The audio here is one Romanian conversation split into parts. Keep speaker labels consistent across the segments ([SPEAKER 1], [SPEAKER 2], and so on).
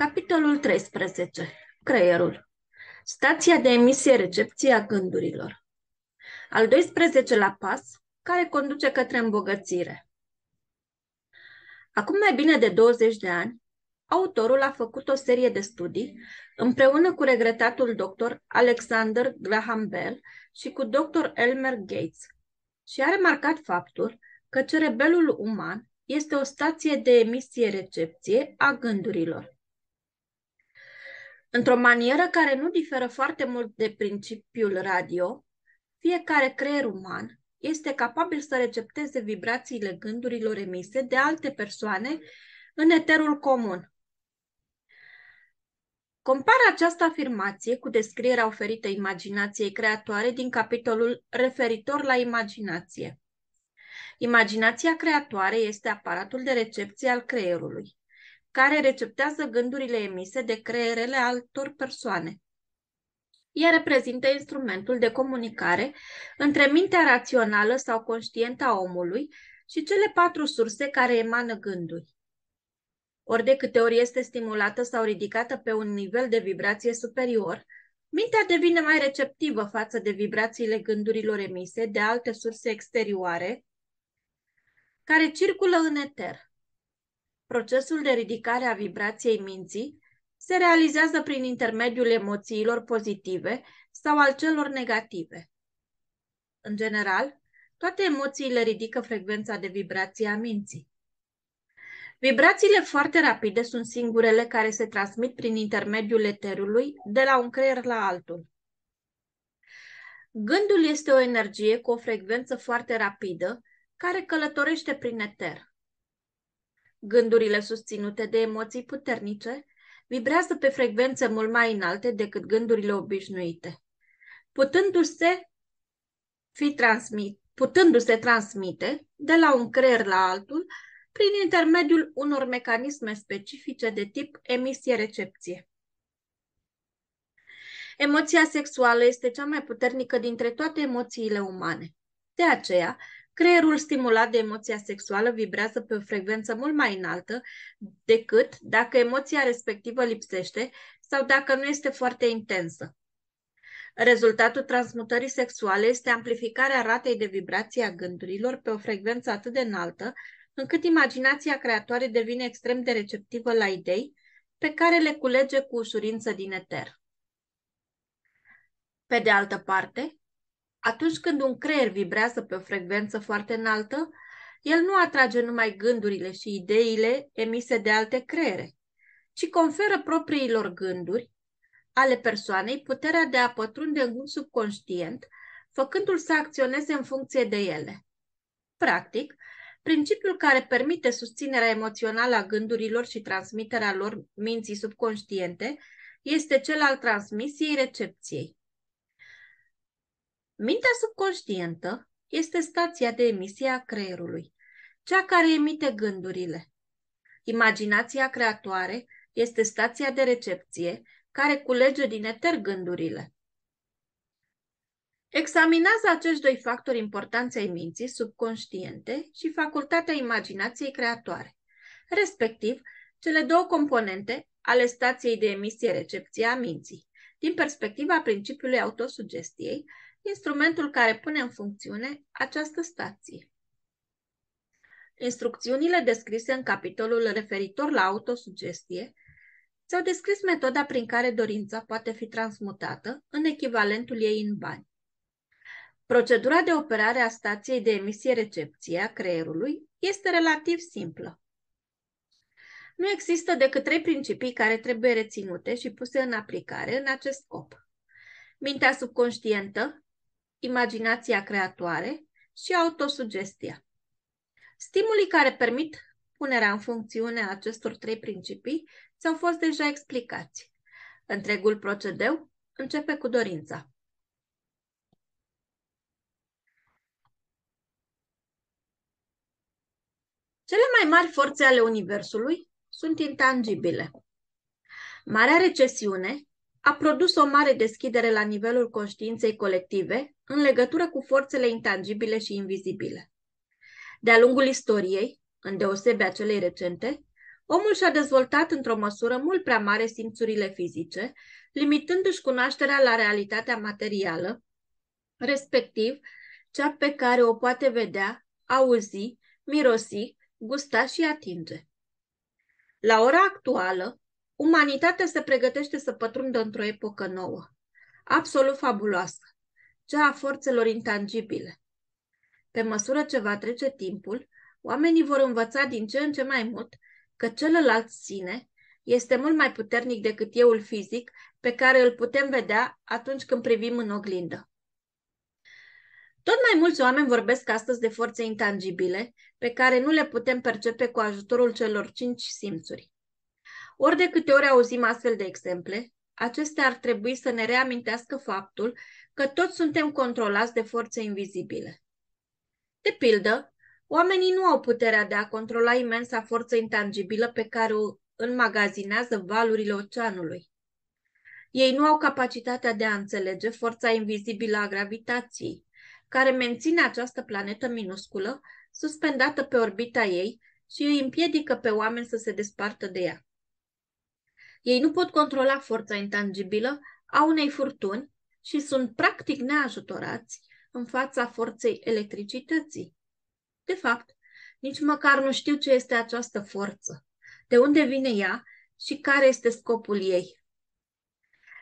[SPEAKER 1] Capitolul 13. Creierul. Stația de emisie-recepție a gândurilor. Al 12-lea pas, care conduce către îmbogățire. Acum mai bine de 20 de ani, autorul a făcut o serie de studii împreună cu regretatul doctor Alexander Graham Bell și cu doctor Elmer Gates și a remarcat faptul că cerebelul uman este o stație de emisie-recepție a gândurilor. Într-o manieră care nu diferă foarte mult de principiul radio, fiecare creier uman este capabil să recepteze vibrațiile gândurilor emise de alte persoane în eterul comun. Compară această afirmație cu descrierea oferită imaginației creatoare din capitolul referitor la imaginație. Imaginația creatoare este aparatul de recepție al creierului care receptează gândurile emise de creierele altor persoane. Ea reprezintă instrumentul de comunicare între mintea rațională sau conștientă a omului și cele patru surse care emană gânduri. Ori de câte ori este stimulată sau ridicată pe un nivel de vibrație superior, mintea devine mai receptivă față de vibrațiile gândurilor emise de alte surse exterioare care circulă în eter procesul de ridicare a vibrației minții se realizează prin intermediul emoțiilor pozitive sau al celor negative. În general, toate emoțiile ridică frecvența de vibrație a minții. Vibrațiile foarte rapide sunt singurele care se transmit prin intermediul eterului de la un creier la altul. Gândul este o energie cu o frecvență foarte rapidă care călătorește prin eter. Gândurile susținute de emoții puternice vibrează pe frecvențe mult mai înalte decât gândurile obișnuite, putându-se fi transmit, putându-se transmite de la un creier la altul prin intermediul unor mecanisme specifice de tip emisie-recepție. Emoția sexuală este cea mai puternică dintre toate emoțiile umane. De aceea, Creierul stimulat de emoția sexuală vibrează pe o frecvență mult mai înaltă decât dacă emoția respectivă lipsește sau dacă nu este foarte intensă. Rezultatul transmutării sexuale este amplificarea ratei de vibrație a gândurilor pe o frecvență atât de înaltă, încât imaginația creatoare devine extrem de receptivă la idei pe care le culege cu ușurință din eter. Pe de altă parte, atunci când un creier vibrează pe o frecvență foarte înaltă, el nu atrage numai gândurile și ideile emise de alte creiere, ci conferă propriilor gânduri ale persoanei puterea de a pătrunde în gust subconștient, făcându-l să acționeze în funcție de ele. Practic, principiul care permite susținerea emoțională a gândurilor și transmiterea lor minții subconștiente este cel al transmisiei recepției. Mintea subconștientă este stația de emisie a creierului, cea care emite gândurile. Imaginația creatoare este stația de recepție care culege din eter gândurile. Examinează acești doi factori importanți ai minții subconștiente și facultatea imaginației creatoare, respectiv cele două componente ale stației de emisie-recepție a minții, din perspectiva principiului autosugestiei instrumentul care pune în funcțiune această stație. Instrucțiunile descrise în capitolul referitor la autosugestie s-au descris metoda prin care dorința poate fi transmutată în echivalentul ei în bani. Procedura de operare a stației de emisie-recepție a creierului este relativ simplă. Nu există decât trei principii care trebuie reținute și puse în aplicare în acest scop. Mintea subconștientă, imaginația creatoare și autosugestia. Stimulii care permit punerea în funcțiune a acestor trei principii ți-au fost deja explicați. Întregul procedeu începe cu dorința. Cele mai mari forțe ale Universului sunt intangibile. Marea recesiune, a produs o mare deschidere la nivelul conștiinței colective în legătură cu forțele intangibile și invizibile. De-a lungul istoriei, îndeosebe a celei recente, omul și-a dezvoltat într-o măsură mult prea mare simțurile fizice, limitându-și cunoașterea la realitatea materială, respectiv cea pe care o poate vedea, auzi, mirosi, gusta și atinge. La ora actuală, Umanitatea se pregătește să pătrundă într-o epocă nouă, absolut fabuloasă, cea a forțelor intangibile. Pe măsură ce va trece timpul, oamenii vor învăța din ce în ce mai mult că celălalt sine este mult mai puternic decât euul fizic pe care îl putem vedea atunci când privim în oglindă. Tot mai mulți oameni vorbesc astăzi de forțe intangibile pe care nu le putem percepe cu ajutorul celor cinci simțuri. Ori de câte ori auzim astfel de exemple, acestea ar trebui să ne reamintească faptul că toți suntem controlați de forțe invizibile. De pildă, oamenii nu au puterea de a controla imensa forță intangibilă pe care o înmagazinează valurile oceanului. Ei nu au capacitatea de a înțelege forța invizibilă a gravitației, care menține această planetă minusculă suspendată pe orbita ei și îi împiedică pe oameni să se despartă de ea. Ei nu pot controla forța intangibilă a unei furtuni și sunt practic neajutorați în fața forței electricității. De fapt, nici măcar nu știu ce este această forță, de unde vine ea și care este scopul ei.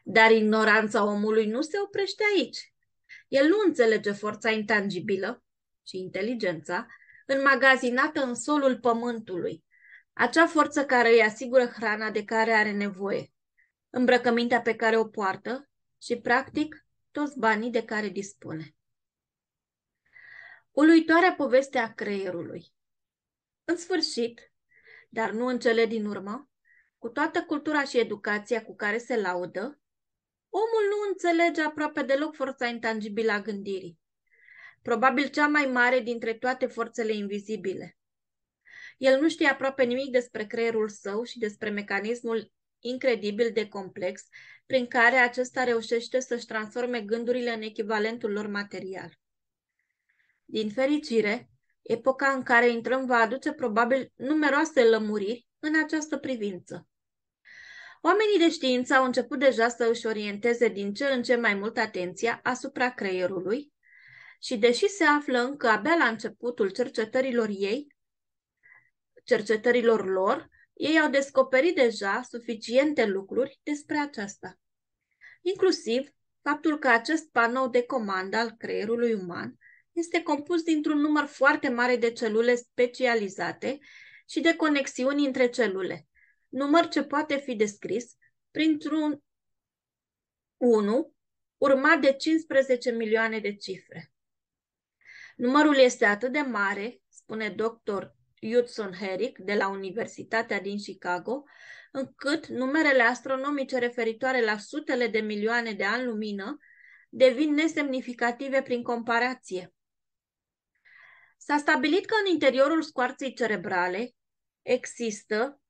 [SPEAKER 1] Dar ignoranța omului nu se oprește aici. El nu înțelege forța intangibilă și inteligența înmagazinată în solul pământului, acea forță care îi asigură hrana de care are nevoie, îmbrăcămintea pe care o poartă și, practic, toți banii de care dispune. Uluitoarea poveste a creierului. În sfârșit, dar nu în cele din urmă, cu toată cultura și educația cu care se laudă, omul nu înțelege aproape deloc forța intangibilă a gândirii, probabil cea mai mare dintre toate forțele invizibile. El nu știe aproape nimic despre creierul său și despre mecanismul incredibil de complex prin care acesta reușește să-și transforme gândurile în echivalentul lor material. Din fericire, epoca în care intrăm va aduce probabil numeroase lămuriri în această privință. Oamenii de știință au început deja să își orienteze din ce în ce mai mult atenția asupra creierului și, deși se află încă abia la începutul cercetărilor ei, cercetărilor lor, ei au descoperit deja suficiente lucruri despre aceasta. Inclusiv faptul că acest panou de comandă al creierului uman este compus dintr-un număr foarte mare de celule specializate și de conexiuni între celule, număr ce poate fi descris printr-un 1 urmat de 15 milioane de cifre. Numărul este atât de mare, spune dr. Judson Herrick de la Universitatea din Chicago, încât numerele astronomice referitoare la sutele de milioane de ani lumină devin nesemnificative prin comparație. S-a stabilit că în interiorul scoarței cerebrale există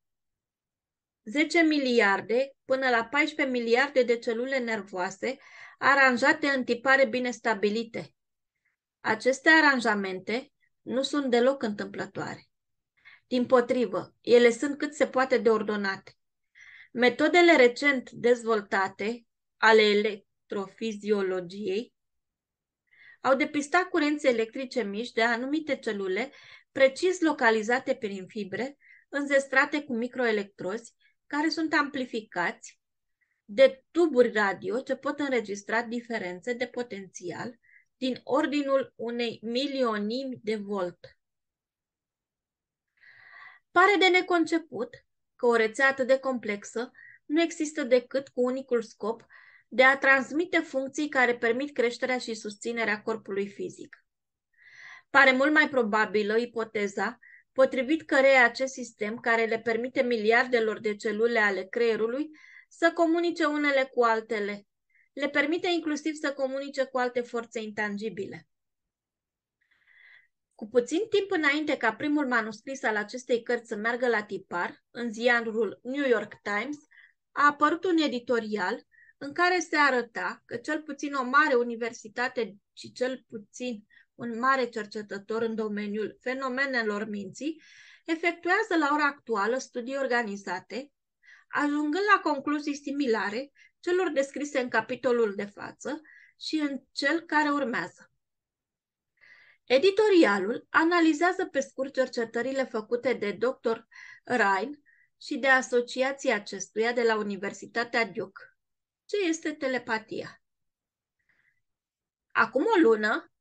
[SPEAKER 1] 10 miliarde până la 14 miliarde de celule nervoase aranjate în tipare bine stabilite. Aceste aranjamente nu sunt deloc întâmplătoare. Din potrivă, ele sunt cât se poate de ordonate. Metodele recent dezvoltate ale electrofiziologiei au depistat curențe electrice mici de anumite celule precis localizate prin fibre, înzestrate cu microelectrozi, care sunt amplificați de tuburi radio ce pot înregistra diferențe de potențial din ordinul unei milionimi de volt. Pare de neconceput că o rețea atât de complexă nu există decât cu unicul scop de a transmite funcții care permit creșterea și susținerea corpului fizic. Pare mult mai probabilă ipoteza potrivit căreia acest sistem, care le permite miliardelor de celule ale creierului să comunice unele cu altele, le permite inclusiv să comunice cu alte forțe intangibile. Cu puțin timp înainte ca primul manuscris al acestei cărți să meargă la tipar, în ziarul New York Times, a apărut un editorial în care se arăta că cel puțin o mare universitate și cel puțin un mare cercetător în domeniul fenomenelor minții efectuează la ora actuală studii organizate, ajungând la concluzii similare celor descrise în capitolul de față și în cel care urmează. Editorialul analizează pe scurt cercetările făcute de dr. Ryan și de asociația acestuia de la Universitatea Duke. Ce este telepatia? Acum o lună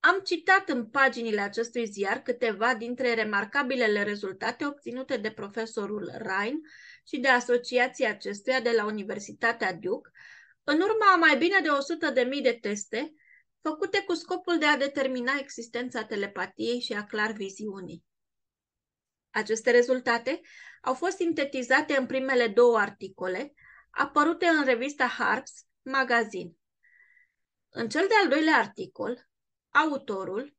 [SPEAKER 1] am citat în paginile acestui ziar câteva dintre remarcabilele rezultate obținute de profesorul Ryan și de asociația acestuia de la Universitatea Duke, în urma mai bine de 100.000 de teste făcute cu scopul de a determina existența telepatiei și a clar viziunii. Aceste rezultate au fost sintetizate în primele două articole, apărute în revista Harps Magazine. În cel de-al doilea articol, autorul,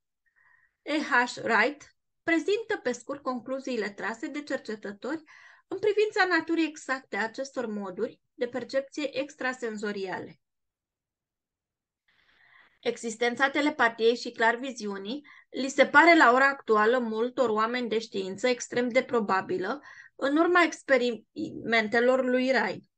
[SPEAKER 1] E.H. Wright, prezintă pe scurt concluziile trase de cercetători în privința naturii exacte a acestor moduri de percepție extrasenzoriale. Existența telepatiei și clarviziunii li se pare la ora actuală multor oameni de știință extrem de probabilă în urma experimentelor lui Rai.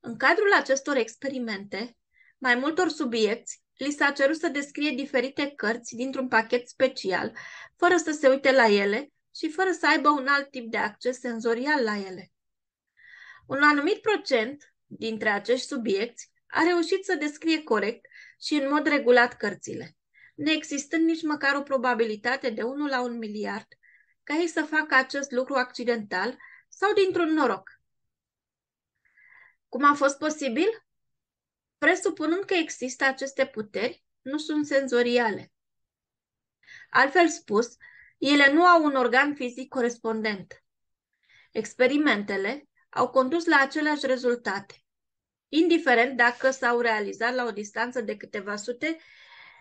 [SPEAKER 1] În cadrul acestor experimente, mai multor subiecți li s-a cerut să descrie diferite cărți dintr-un pachet special, fără să se uite la ele și fără să aibă un alt tip de acces senzorial la ele. Un anumit procent dintre acești subiecți a reușit să descrie corect și în mod regulat cărțile, neexistând nici măcar o probabilitate de 1 la 1 miliard ca ei să facă acest lucru accidental sau dintr-un noroc. Cum a fost posibil? Presupunând că există aceste puteri, nu sunt senzoriale. Altfel spus, ele nu au un organ fizic corespondent. Experimentele au condus la aceleași rezultate indiferent dacă s-au realizat la o distanță de câteva sute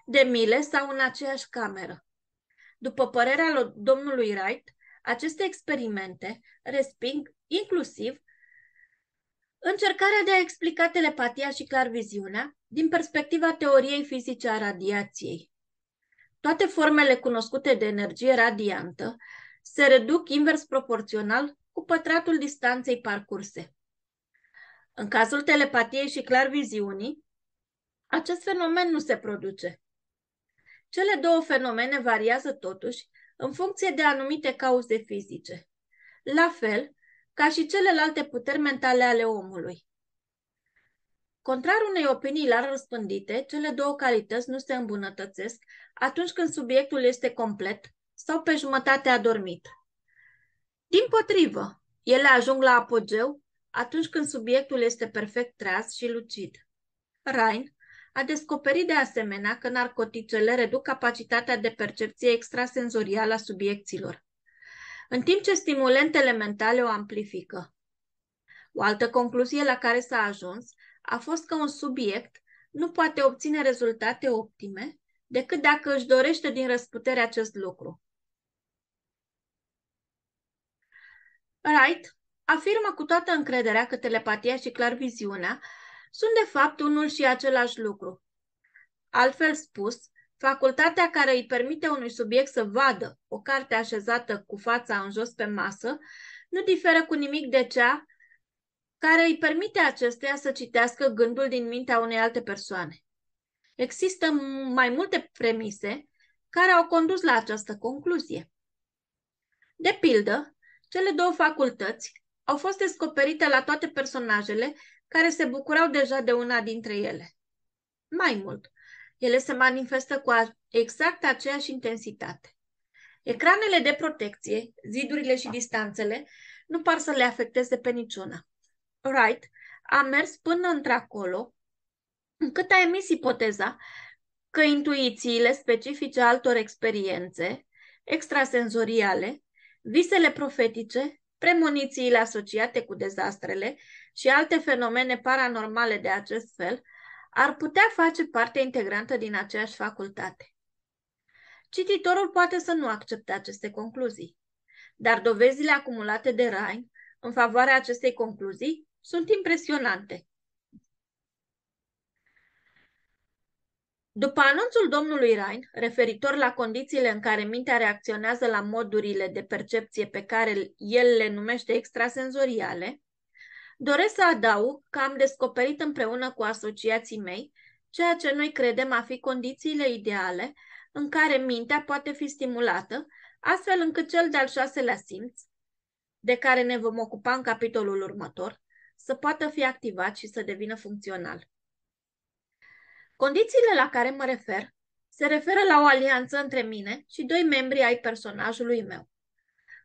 [SPEAKER 1] de mile sau în aceeași cameră. După părerea domnului Wright, aceste experimente resping inclusiv încercarea de a explica telepatia și clarviziunea din perspectiva teoriei fizice a radiației. Toate formele cunoscute de energie radiantă se reduc invers proporțional cu pătratul distanței parcurse. În cazul telepatiei și clarviziunii, acest fenomen nu se produce. Cele două fenomene variază totuși în funcție de anumite cauze fizice, la fel ca și celelalte puteri mentale ale omului. Contrar unei opinii larg răspândite, cele două calități nu se îmbunătățesc atunci când subiectul este complet sau pe jumătate adormit. Din potrivă, ele ajung la apogeu atunci când subiectul este perfect tras și lucid. Rain a descoperit de asemenea că narcoticele reduc capacitatea de percepție extrasenzorială a subiecților, în timp ce stimulentele mentale o amplifică. O altă concluzie la care s-a ajuns a fost că un subiect nu poate obține rezultate optime decât dacă își dorește din răsputere acest lucru. Wright afirmă cu toată încrederea că telepatia și clarviziunea sunt de fapt unul și același lucru. Altfel spus, facultatea care îi permite unui subiect să vadă o carte așezată cu fața în jos pe masă nu diferă cu nimic de cea care îi permite acesteia să citească gândul din mintea unei alte persoane. Există mai multe premise care au condus la această concluzie. De pildă, cele două facultăți au fost descoperite la toate personajele care se bucurau deja de una dintre ele. Mai mult, ele se manifestă cu exact aceeași intensitate. Ecranele de protecție, zidurile și distanțele nu par să le afecteze pe niciuna. Wright a mers până într-acolo încât a emis ipoteza că intuițiile specifice altor experiențe extrasenzoriale, visele profetice premonițiile asociate cu dezastrele și alte fenomene paranormale de acest fel ar putea face parte integrantă din aceeași facultate. Cititorul poate să nu accepte aceste concluzii, dar dovezile acumulate de Rhein în favoarea acestei concluzii sunt impresionante După anunțul domnului Rain, referitor la condițiile în care mintea reacționează la modurile de percepție pe care el le numește extrasenzoriale, doresc să adaug că am descoperit împreună cu asociații mei ceea ce noi credem a fi condițiile ideale în care mintea poate fi stimulată, astfel încât cel de-al șaselea simț, de care ne vom ocupa în capitolul următor, să poată fi activat și să devină funcțional. Condițiile la care mă refer se referă la o alianță între mine și doi membri ai personajului meu.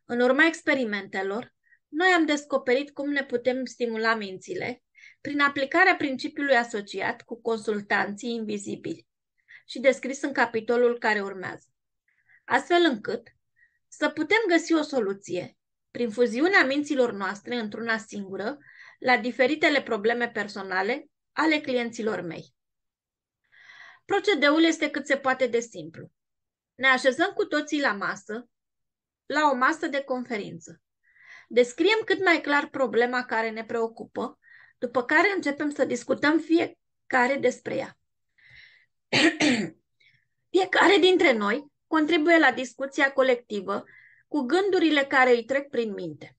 [SPEAKER 1] În urma experimentelor, noi am descoperit cum ne putem stimula mințile prin aplicarea principiului asociat cu consultanții invizibili și descris în capitolul care urmează. Astfel încât să putem găsi o soluție prin fuziunea minților noastre într-una singură la diferitele probleme personale ale clienților mei. Procedeul este cât se poate de simplu. Ne așezăm cu toții la masă, la o masă de conferință. Descriem cât mai clar problema care ne preocupă, după care începem să discutăm fiecare despre ea. fiecare dintre noi contribuie la discuția colectivă cu gândurile care îi trec prin minte.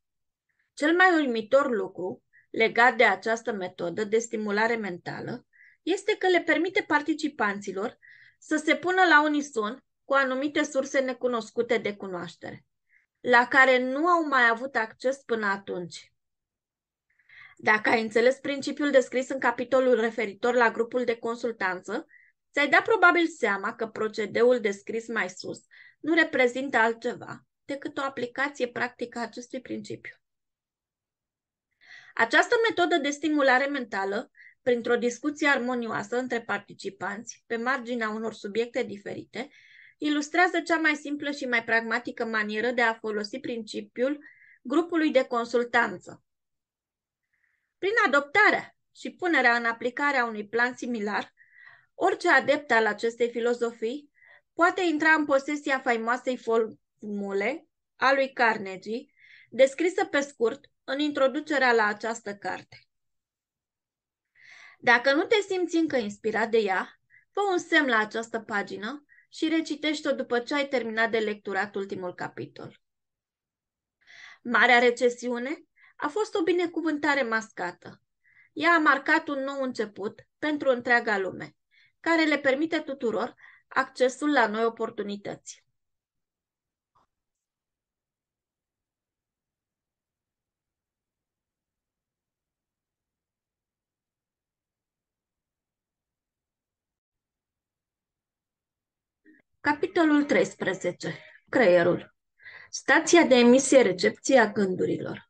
[SPEAKER 1] Cel mai uimitor lucru legat de această metodă de stimulare mentală este că le permite participanților să se pună la unison cu anumite surse necunoscute de cunoaștere, la care nu au mai avut acces până atunci. Dacă ai înțeles principiul descris în capitolul referitor la grupul de consultanță, ți-ai dat probabil seama că procedeul descris mai sus nu reprezintă altceva decât o aplicație practică a acestui principiu. Această metodă de stimulare mentală printr-o discuție armonioasă între participanți, pe marginea unor subiecte diferite, ilustrează cea mai simplă și mai pragmatică manieră de a folosi principiul grupului de consultanță. Prin adoptarea și punerea în aplicare a unui plan similar, orice adept al acestei filozofii poate intra în posesia faimoasei formule a lui Carnegie, descrisă pe scurt în introducerea la această carte. Dacă nu te simți încă inspirat de ea, fă un semn la această pagină și recitește-o după ce ai terminat de lecturat ultimul capitol. Marea recesiune a fost o binecuvântare mascată. Ea a marcat un nou început pentru întreaga lume, care le permite tuturor accesul la noi oportunități. Capitolul 13. Creierul. Stația de emisie recepție a gândurilor.